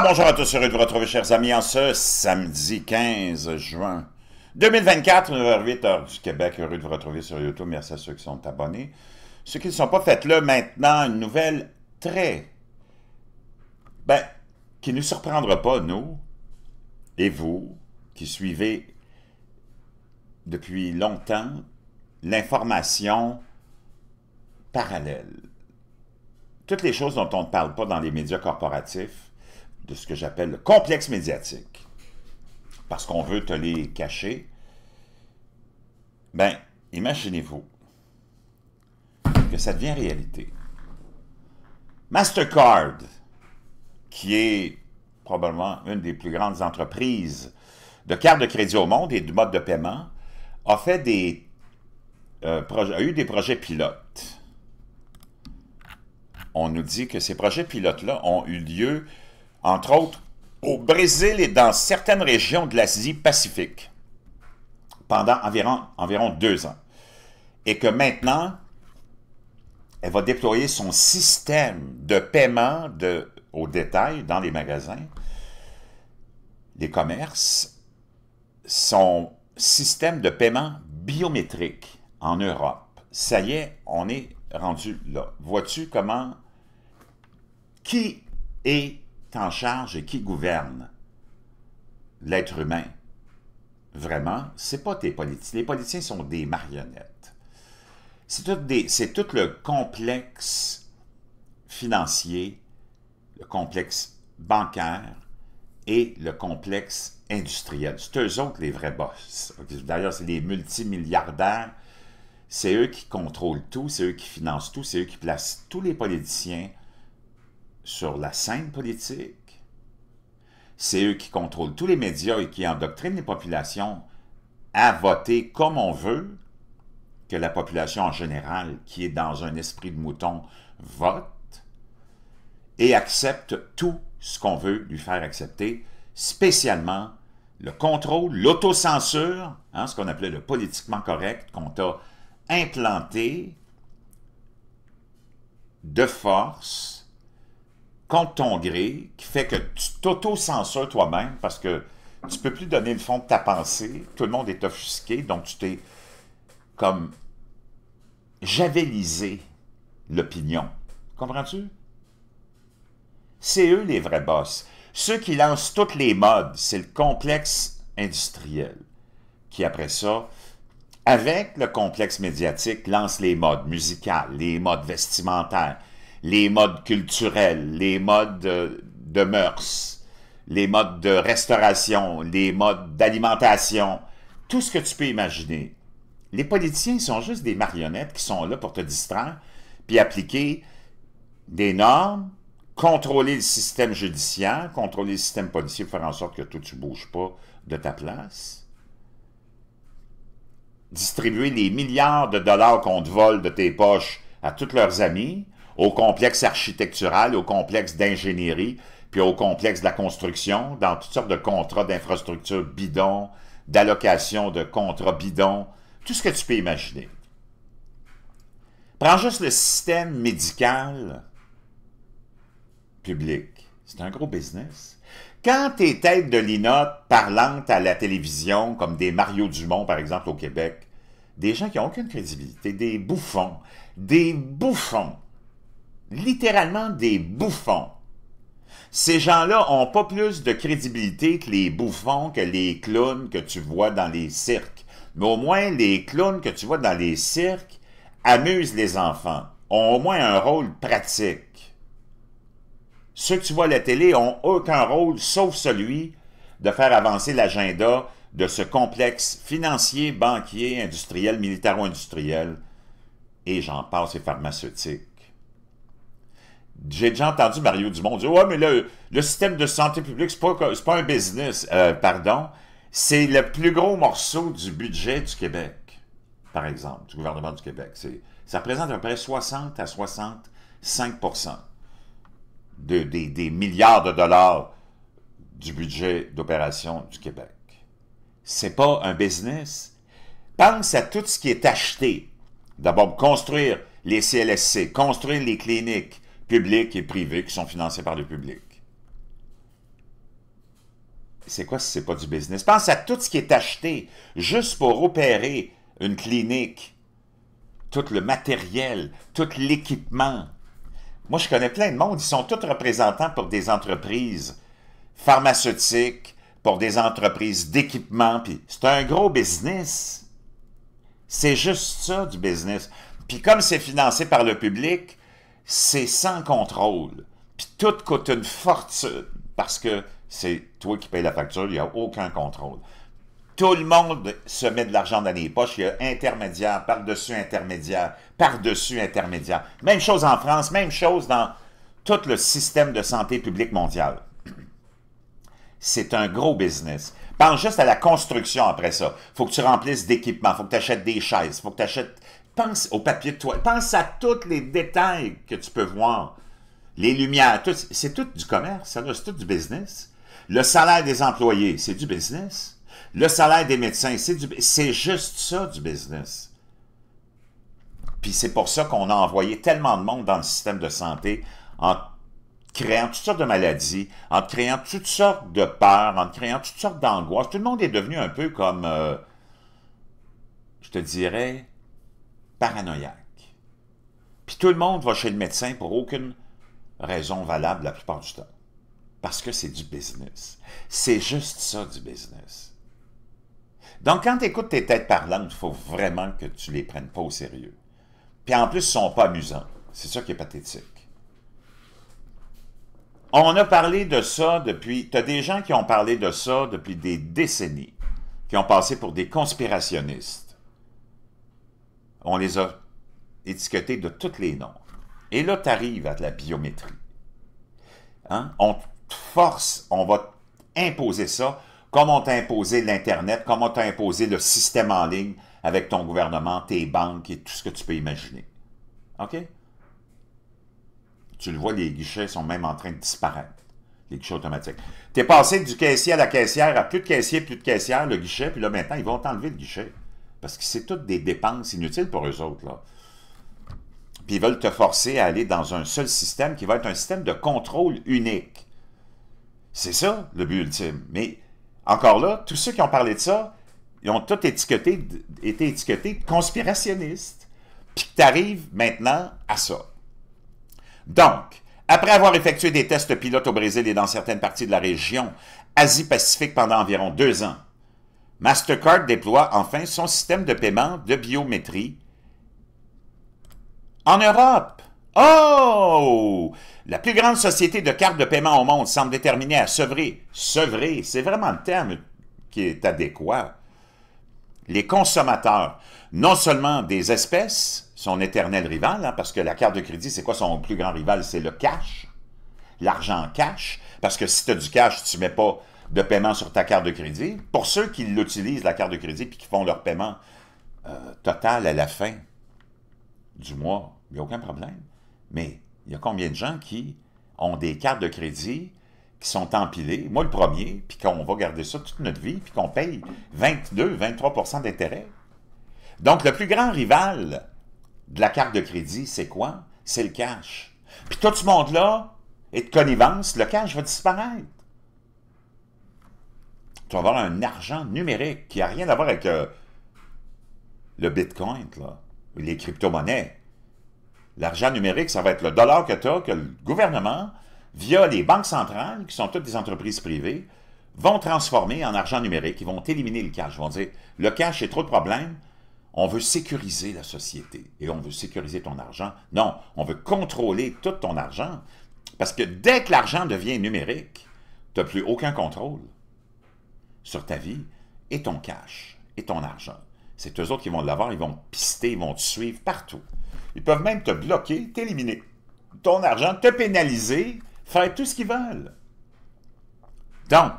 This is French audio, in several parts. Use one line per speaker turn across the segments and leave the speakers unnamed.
Ah, bonjour à tous, heureux de vous retrouver, chers amis, en ce samedi 15 juin 2024, 9h08, du Québec. Heureux de vous retrouver sur YouTube. Merci à ceux qui sont abonnés. Ceux qui ne sont pas, faites là maintenant. Une nouvelle très... Ben, qui ne nous surprendra pas, nous, et vous, qui suivez depuis longtemps l'information parallèle. Toutes les choses dont on ne parle pas dans les médias corporatifs, de ce que j'appelle le complexe médiatique, parce qu'on veut te les cacher, ben, imaginez-vous que ça devient réalité. Mastercard, qui est probablement une des plus grandes entreprises de cartes de crédit au monde et de mode de paiement, a, fait des, euh, a eu des projets pilotes. On nous dit que ces projets pilotes-là ont eu lieu entre autres au Brésil et dans certaines régions de l'Asie-Pacifique pendant environ, environ deux ans. Et que maintenant, elle va déployer son système de paiement de, au détail dans les magasins, les commerces, son système de paiement biométrique en Europe. Ça y est, on est rendu là. Vois-tu comment... Qui est en charge et qui gouverne l'être humain. Vraiment, c'est pas tes politiciens. Les politiciens sont des marionnettes. C'est tout, tout, le complexe financier, le complexe bancaire et le complexe industriel. C'est eux autres les vrais boss. D'ailleurs, c'est les multimilliardaires. C'est eux qui contrôlent tout, c'est eux qui financent tout, c'est eux qui placent tous les politiciens sur la scène politique. C'est eux qui contrôlent tous les médias et qui endoctrinent les populations à voter comme on veut, que la population en général, qui est dans un esprit de mouton, vote et accepte tout ce qu'on veut lui faire accepter, spécialement le contrôle, l'autocensure, hein, ce qu'on appelait le politiquement correct, qu'on a implanté de force contre ton gré, qui fait que tu t'auto-censures toi-même parce que tu peux plus donner le fond de ta pensée, tout le monde est offusqué, donc tu t'es comme javelisé l'opinion. Comprends-tu? C'est eux les vrais boss. Ceux qui lancent toutes les modes, c'est le complexe industriel qui, après ça, avec le complexe médiatique, lance les modes musicales, les modes vestimentaires, les modes culturels, les modes euh, de mœurs, les modes de restauration, les modes d'alimentation, tout ce que tu peux imaginer. Les politiciens sont juste des marionnettes qui sont là pour te distraire, puis appliquer des normes, contrôler le système judiciaire, contrôler le système policier, pour faire en sorte que tout tu ne bouges pas de ta place. Distribuer les milliards de dollars qu'on te vole de tes poches à tous leurs amis, au complexe architectural, au complexe d'ingénierie, puis au complexe de la construction, dans toutes sortes de contrats d'infrastructures bidons, d'allocations de contrats bidons, tout ce que tu peux imaginer. Prends juste le système médical public. C'est un gros business. Quand tes têtes de linotte parlantes à la télévision, comme des Mario Dumont, par exemple, au Québec, des gens qui n'ont aucune crédibilité, des bouffons, des bouffons, littéralement des bouffons. Ces gens-là ont pas plus de crédibilité que les bouffons, que les clowns que tu vois dans les cirques. Mais au moins, les clowns que tu vois dans les cirques amusent les enfants, ont au moins un rôle pratique. Ceux que tu vois à la télé ont aucun rôle sauf celui de faire avancer l'agenda de ce complexe financier, banquier, industriel, militaro-industriel, et j'en passe et pharmaceutique j'ai déjà entendu Mario Dumont dire Ouais, mais le, système de santé publique, c'est pas, pas un business. Euh, pardon. C'est le plus gros morceau du budget du Québec, par exemple, du gouvernement du Québec. Ça représente à peu près 60 à 65 de, des, milliards de dollars du budget d'opération du Québec. Ce n'est pas un business. Pense à tout ce qui est acheté. D'abord, construire les CLSC, construire les cliniques, publics et privés qui sont financés par le public. C'est quoi si c'est pas du business? Pense à tout ce qui est acheté juste pour opérer une clinique, tout le matériel, tout l'équipement. Moi, je connais plein de monde, ils sont tous représentants pour des entreprises pharmaceutiques, pour des entreprises d'équipement, puis c'est un gros business. C'est juste ça du business. Puis comme c'est financé par le public, c'est sans contrôle. Puis tout coûte une fortune parce que c'est toi qui payes la facture, il n'y a aucun contrôle. Tout le monde se met de l'argent dans les poches. Il y a intermédiaire, par-dessus intermédiaire, par-dessus intermédiaire. Même chose en France, même chose dans tout le système de santé publique mondial. C'est un gros business. Pense juste à la construction après ça. faut que tu remplisses d'équipements, faut que tu achètes des chaises, faut que tu achètes pense au papier de toile, pense à tous les détails que tu peux voir. Les lumières, c'est tout du commerce, c'est tout du business. Le salaire des employés, c'est du business. Le salaire des médecins, c'est juste ça du business. Puis c'est pour ça qu'on a envoyé tellement de monde dans le système de santé en créant toutes sortes de maladies, en créant toutes sortes de peurs, en créant toutes sortes d'angoisses. Tout le monde est devenu un peu comme, euh, je te dirais, paranoïaque. Puis tout le monde va chez le médecin pour aucune raison valable la plupart du temps. Parce que c'est du business. C'est juste ça du business. Donc, quand tu écoutes tes têtes parlantes, il faut vraiment que tu les prennes pas au sérieux. Puis en plus, ils sont pas amusants. C'est ça qui est pathétique. On a parlé de ça depuis... Tu as des gens qui ont parlé de ça depuis des décennies, qui ont passé pour des conspirationnistes on les a étiquetés de toutes les noms. Et là, tu arrives à de la biométrie. Hein? On te force, on va imposer ça, comme on t'a imposé l'Internet, comme on t'a imposé le système en ligne avec ton gouvernement, tes banques et tout ce que tu peux imaginer. OK? Tu le vois, les guichets sont même en train de disparaître. Les guichets automatiques. Tu es passé du caissier à la caissière à plus de caissier, plus de caissière, le guichet, puis là maintenant, ils vont t'enlever le guichet. Parce que c'est toutes des dépenses inutiles pour eux autres. Là. Puis ils veulent te forcer à aller dans un seul système qui va être un système de contrôle unique. C'est ça le but ultime. Mais encore là, tous ceux qui ont parlé de ça, ils ont tous été étiquetés de conspirationnistes. Puis tu arrives maintenant à ça. Donc, après avoir effectué des tests pilotes au Brésil et dans certaines parties de la région Asie-Pacifique pendant environ deux ans, Mastercard déploie enfin son système de paiement de biométrie en Europe. Oh! La plus grande société de cartes de paiement au monde semble déterminée à sevrer. Sevrer, c'est vraiment le terme qui est adéquat. Les consommateurs, non seulement des espèces, son éternel rival, hein, parce que la carte de crédit, c'est quoi son plus grand rival? C'est le cash, l'argent cash, parce que si tu as du cash, tu ne mets pas de paiement sur ta carte de crédit. Pour ceux qui l'utilisent, la carte de crédit, puis qui font leur paiement euh, total à la fin du mois, il n'y a aucun problème. Mais il y a combien de gens qui ont des cartes de crédit qui sont empilées, moi le premier, puis qu'on va garder ça toute notre vie, puis qu'on paye 22, 23 d'intérêt. Donc, le plus grand rival de la carte de crédit, c'est quoi? C'est le cash. Puis tout ce monde-là est de connivence, le cash va disparaître tu vas avoir un argent numérique qui n'a rien à voir avec euh, le bitcoin, les crypto-monnaies. L'argent numérique, ça va être le dollar que tu as, que le gouvernement, via les banques centrales, qui sont toutes des entreprises privées, vont transformer en argent numérique. Ils vont éliminer le cash. Ils vont dire, le cash, c'est trop de problèmes. On veut sécuriser la société et on veut sécuriser ton argent. Non, on veut contrôler tout ton argent. Parce que dès que l'argent devient numérique, tu n'as plus aucun contrôle sur ta vie et ton cash et ton argent. C'est eux autres qui vont l'avoir, ils vont pister, ils vont te suivre partout. Ils peuvent même te bloquer, t'éliminer ton argent, te pénaliser, faire tout ce qu'ils veulent. Donc,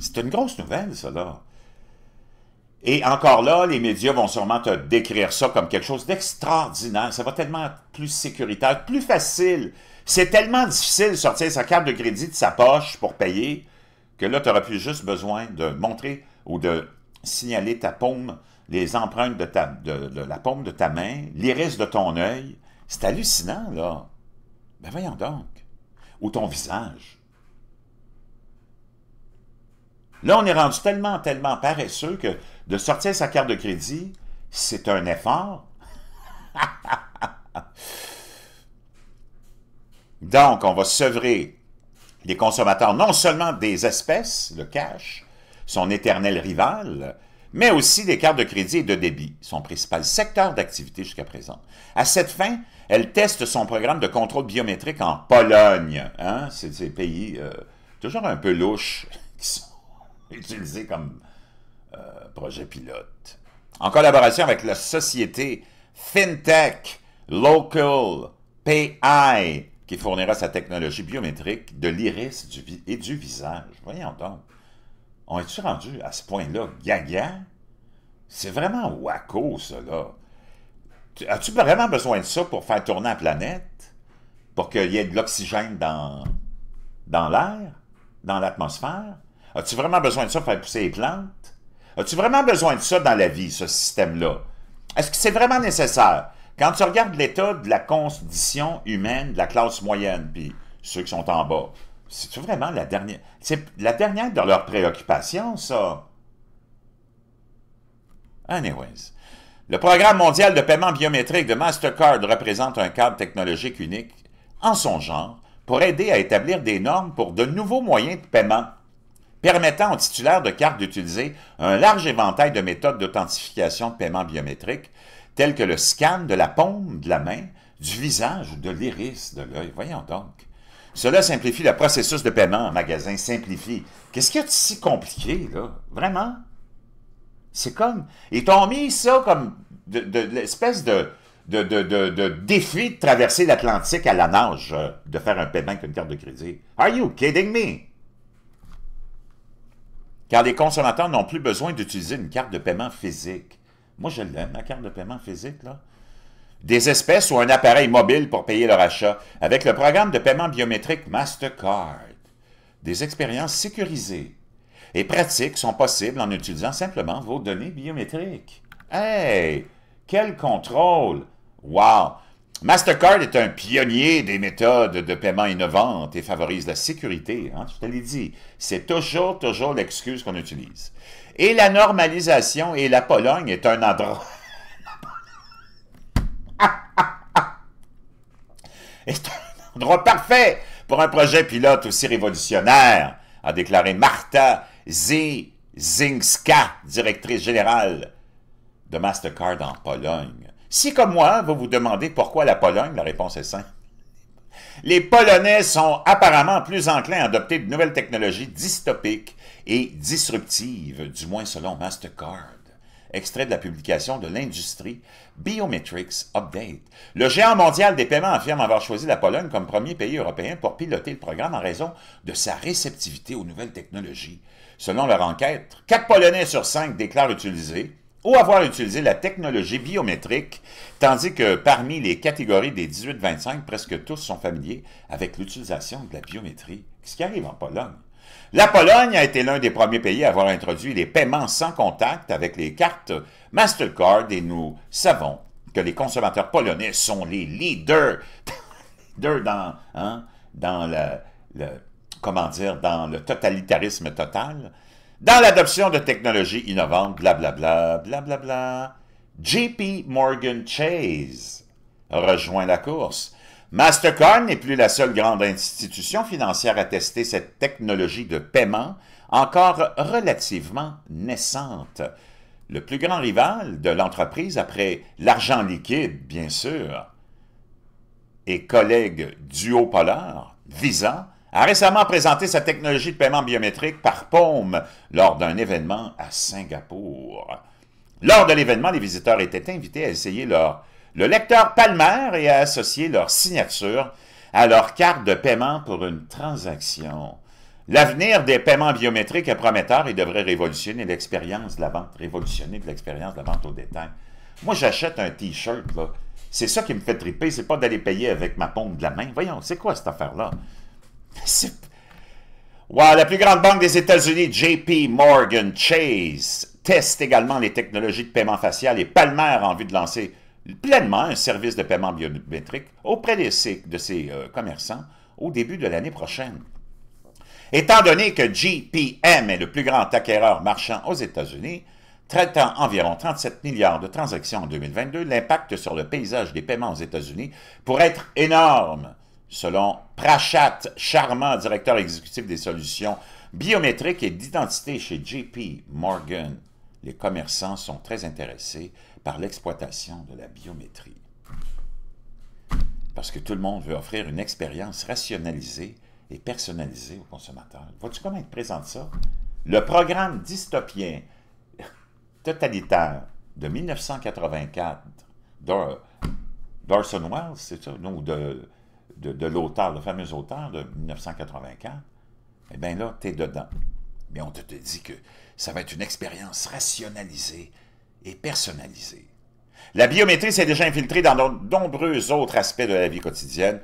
c'est une grosse nouvelle, cela. Et encore là, les médias vont sûrement te décrire ça comme quelque chose d'extraordinaire. Ça va tellement être plus sécuritaire, plus facile. C'est tellement difficile de sortir sa carte de crédit de sa poche pour payer que là, tu n'auras plus juste besoin de montrer ou de signaler ta paume, les empreintes de, la paume de ta main, l'iris de ton œil. C'est hallucinant, là. Ben voyons donc. Ou ton visage. Là, on est rendu tellement, tellement paresseux que de sortir sa carte de crédit, c'est un effort. donc, on va sevrer les consommateurs non seulement des espèces, le cash, son éternel rival, mais aussi des cartes de crédit et de débit, son principal secteur d'activité jusqu'à présent. À cette fin, elle teste son programme de contrôle biométrique en Pologne. Hein? C'est ces pays euh, toujours un peu louches qui sont utilisés comme euh, projet pilote. En collaboration avec la société FinTech Local PI qui fournira sa technologie biométrique de l'iris et du visage. Voyons donc. On est-tu rendu à ce point-là gaga? C'est vraiment waco, cela. As-tu vraiment besoin de ça pour faire tourner la planète? Pour qu'il y ait de l'oxygène dans, dans l'air? Dans l'atmosphère? As-tu vraiment besoin de ça pour faire pousser les plantes? As-tu vraiment besoin de ça dans la vie, ce système-là? Est-ce que c'est vraiment nécessaire? Quand tu regardes l'état de la condition humaine de la classe moyenne, puis ceux qui sont en bas, c'est vraiment la dernière. C'est la dernière de leurs préoccupations, ça. Anyways. Le programme mondial de paiement biométrique de Mastercard représente un cadre technologique unique en son genre pour aider à établir des normes pour de nouveaux moyens de paiement, permettant aux titulaires de cartes d'utiliser un large éventail de méthodes d'authentification de paiement biométrique, tel que le scan de la paume de la main, du visage ou de l'iris de l'œil. Voyons donc. Cela simplifie le processus de paiement en magasin. Simplifie. Qu'est-ce qu'il y a si compliqué, là? Vraiment? C'est comme... Ils t'ont mis ça comme de, l'espèce de, de, défi de traverser l'Atlantique à la nage, euh, de faire un paiement avec une carte de crédit. Are you kidding me? Car les consommateurs n'ont plus besoin d'utiliser une carte de paiement physique. Moi, je l'aime, ma carte de paiement physique, là. Des espèces ou un appareil mobile pour payer leur achat avec le programme de paiement biométrique Mastercard. Des expériences sécurisées et pratiques sont possibles en utilisant simplement vos données biométriques. Hey! Quel contrôle! Wow! Mastercard est un pionnier des méthodes de paiement innovantes et favorise la sécurité. Hein, je te l'ai dit, c'est toujours, toujours l'excuse qu'on utilise. Et la normalisation et la Pologne est un endroit... est un endroit parfait pour un projet pilote aussi révolutionnaire, a déclaré Marta Zizinska, directrice générale de Mastercard en Pologne. Si, comme moi, vous vous demandez pourquoi la Pologne, la réponse est simple. Les Polonais sont apparemment plus enclins à adopter de nouvelles technologies dystopiques et disruptives, du moins selon Mastercard. Extrait de la publication de l'industrie Biometrics Update. Le géant mondial des paiements affirme avoir choisi la Pologne comme premier pays européen pour piloter le programme en raison de sa réceptivité aux nouvelles technologies. Selon leur enquête, 4 Polonais sur 5 déclarent utiliser ou avoir utilisé la technologie biométrique, tandis que parmi les catégories des 18-25, presque tous sont familiers avec l'utilisation de la biométrie, ce qui arrive en Pologne. La Pologne a été l'un des premiers pays à avoir introduit les paiements sans contact avec les cartes Mastercard et nous savons que les consommateurs polonais sont les leaders, dans, hein, le, comment dire, dans le totalitarisme total. Dans l'adoption de technologies innovantes, blablabla, blablabla, bla, JP Morgan Chase rejoint la course. Mastercard n'est plus la seule grande institution financière à tester cette technologie de paiement encore relativement naissante. Le plus grand rival de l'entreprise après l'argent liquide, bien sûr, et collègue duopolaire, Visa, a récemment présenté sa technologie de paiement biométrique par paume lors d'un événement à Singapour. Lors de l'événement, les visiteurs étaient invités à essayer leur, le lecteur palmaire et à associer leur signature à leur carte de paiement pour une transaction. L'avenir des paiements biométriques est prometteur et devrait révolutionner l'expérience de la vente, révolutionner l'expérience de la vente au détail. Moi, j'achète un T-shirt, C'est ça qui me fait triper, c'est pas d'aller payer avec ma paume de la main. Voyons, c'est quoi cette affaire-là? la plus grande banque des États-Unis, JP Morgan Chase, teste également les technologies de paiement facial et Palmer en vue de lancer pleinement un service de paiement biométrique auprès de ses euh, commerçants au début de l'année prochaine. Étant donné que JPM est le plus grand acquéreur marchand aux États-Unis, traitant environ 37 milliards de transactions en 2022, l'impact sur le paysage des paiements aux États-Unis pourrait être énorme. Selon Prachat Charmant, directeur exécutif des solutions biométriques et d'identité chez JP Morgan, les commerçants sont très intéressés par l'exploitation de la biométrie. Parce que tout le monde veut offrir une expérience rationalisée et personnalisée aux consommateurs. Vois-tu comment il ça? Le programme dystopien totalitaire de 1984 d'Orson Welles, c'est ça? de de, l'auteur, le fameux auteur de 1984, eh bien là, tu es dedans. Mais on te, dit que ça va être une expérience rationalisée et personnalisée. La biométrie s'est déjà infiltrée dans de nombreux autres aspects de la vie quotidienne,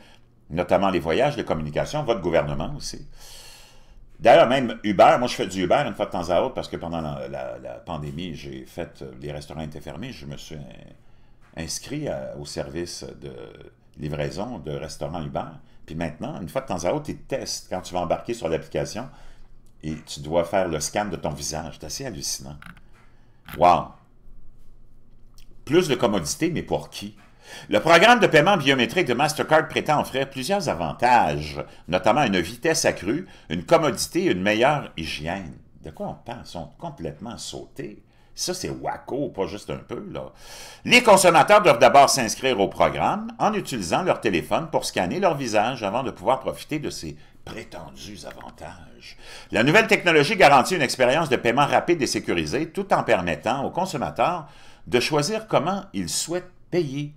notamment les voyages, les communications, votre gouvernement aussi. D'ailleurs, même Uber, moi je fais du Uber une fois de temps à autre parce que pendant la, pandémie, j'ai fait, euh, les restaurants étaient fermés, je me suis inscrit euh, au service de, livraison de restaurants Uber. Puis maintenant, une fois de temps à autre, tu testes quand tu vas embarquer sur l'application et tu dois faire le scan de ton visage. C'est assez hallucinant. Wow! Plus de commodité, mais pour qui? Le programme de paiement biométrique de Mastercard prétend offrir plusieurs avantages, notamment une vitesse accrue, une commodité et une meilleure hygiène. De quoi on parle? Ils sont complètement sautés. Ça, c'est WACO, pas juste un peu. Là. Les consommateurs doivent d'abord s'inscrire au programme en utilisant leur téléphone pour scanner leur visage avant de pouvoir profiter de ces prétendus avantages. La nouvelle technologie garantit une expérience de paiement rapide et sécurisée tout en permettant aux consommateurs de choisir comment ils souhaitent payer.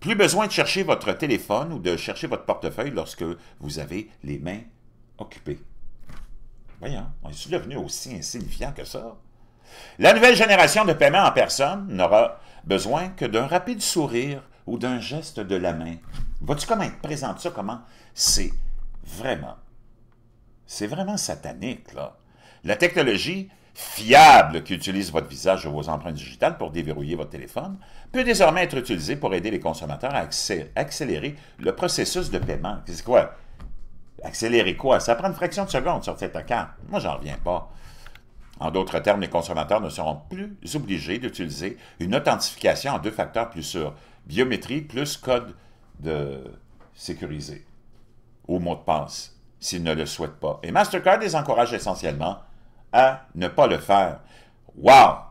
Plus besoin de chercher votre téléphone ou de chercher votre portefeuille lorsque vous avez les mains occupées. Voyons, on est devenu aussi insignifiant que ça? La nouvelle génération de paiement en personne n'aura besoin que d'un rapide sourire ou d'un geste de la main. Vois-tu comment te présente ça? Comment? C'est vraiment, c'est vraiment satanique, là. La technologie fiable qui utilise votre visage ou vos empreintes digitales pour déverrouiller votre téléphone peut désormais être utilisée pour aider les consommateurs à accélérer le processus de paiement. C'est quoi? Accélérer quoi? Ça prend une fraction de seconde sur cette carte. Moi, j'en reviens pas. En d'autres termes, les consommateurs ne seront plus obligés d'utiliser une authentification en deux facteurs plus sûrs, biométrie plus code de sécurisé ou mot de passe, s'ils ne le souhaitent pas. Et Mastercard les encourage essentiellement à ne pas le faire. Wow!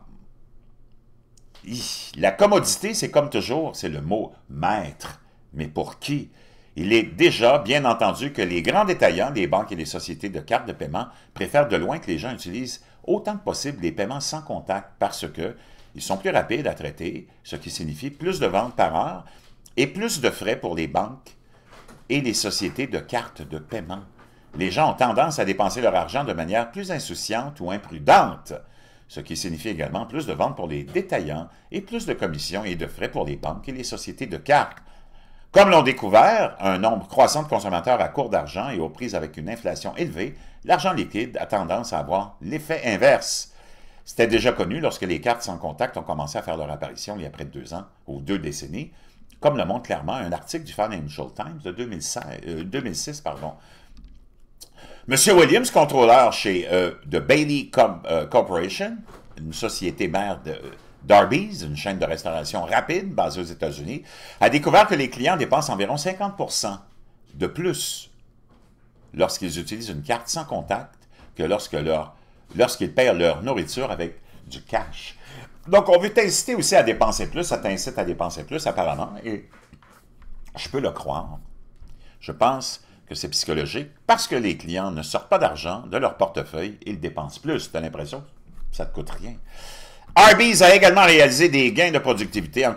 La commodité, c'est comme toujours, c'est le mot maître. Mais pour qui? Il est déjà bien entendu que les grands détaillants, les banques et les sociétés de cartes de paiement préfèrent de loin que les gens utilisent autant que possible des paiements sans contact parce qu'ils sont plus rapides à traiter, ce qui signifie plus de ventes par heure et plus de frais pour les banques et les sociétés de cartes de paiement. Les gens ont tendance à dépenser leur argent de manière plus insouciante ou imprudente, ce qui signifie également plus de ventes pour les détaillants et plus de commissions et de frais pour les banques et les sociétés de cartes. Comme l'ont découvert un nombre croissant de consommateurs à court d'argent et aux prises avec une inflation élevée, l'argent liquide a tendance à avoir l'effet inverse. C'était déjà connu lorsque les cartes sans contact ont commencé à faire leur apparition il y a près de deux ans ou deux décennies, comme le montre clairement un article du Financial Times de 2006. Euh, pardon. Monsieur Williams, contrôleur chez The euh, Bailey euh, Corporation, une société mère de Darby's, une chaîne de restauration rapide basée aux États-Unis, a découvert que les clients dépensent environ 50 de plus lorsqu'ils utilisent une carte sans contact que lorsque lorsqu'ils paient leur nourriture avec du cash. Donc, on veut t'inciter aussi à dépenser plus, ça t'incite à dépenser plus apparemment, et je peux le croire. Je pense que c'est psychologique parce que les clients ne sortent pas d'argent de leur portefeuille, ils dépensent plus. Tu as l'impression que ça ne te coûte rien. Arby's a également réalisé des gains de productivité en,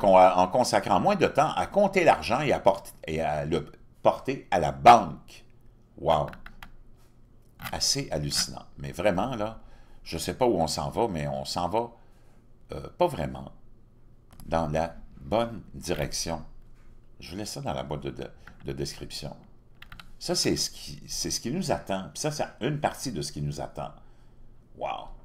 consacrant moins de temps à compter l'argent et, à le porter à la banque. Wow! Assez hallucinant. Mais vraiment, là, je ne sais pas où on s'en va, mais on s'en va euh, pas vraiment dans la bonne direction. Je vous laisse ça dans la boîte de, description. Ça, c'est ce, qui, ce qui nous attend. ça, c'est une partie de ce qui nous attend. Wow!